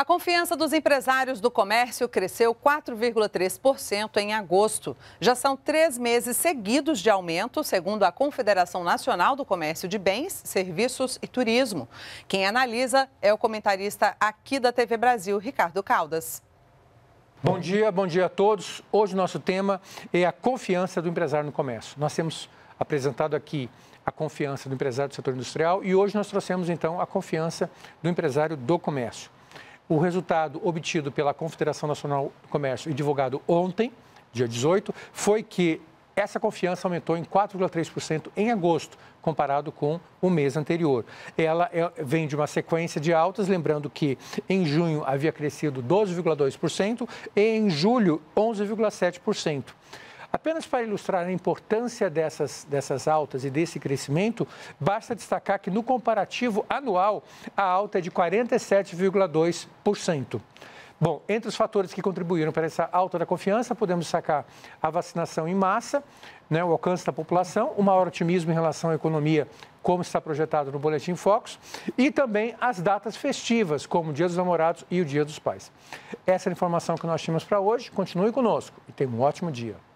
A confiança dos empresários do comércio cresceu 4,3% em agosto. Já são três meses seguidos de aumento, segundo a Confederação Nacional do Comércio de Bens, Serviços e Turismo. Quem analisa é o comentarista aqui da TV Brasil, Ricardo Caldas. Bom dia, bom dia a todos. Hoje nosso tema é a confiança do empresário no comércio. Nós temos apresentado aqui a confiança do empresário do setor industrial e hoje nós trouxemos então a confiança do empresário do comércio. O resultado obtido pela Confederação Nacional do Comércio e divulgado ontem, dia 18, foi que essa confiança aumentou em 4,3% em agosto, comparado com o mês anterior. Ela é, vem de uma sequência de altas, lembrando que em junho havia crescido 12,2% e em julho 11,7%. Apenas para ilustrar a importância dessas, dessas altas e desse crescimento, basta destacar que no comparativo anual a alta é de 47,2%. Bom, entre os fatores que contribuíram para essa alta da confiança, podemos sacar a vacinação em massa, né, o alcance da população, o maior otimismo em relação à economia, como está projetado no Boletim Focus, e também as datas festivas, como o Dia dos Namorados e o Dia dos Pais. Essa é a informação que nós tínhamos para hoje. Continue conosco e tenha um ótimo dia.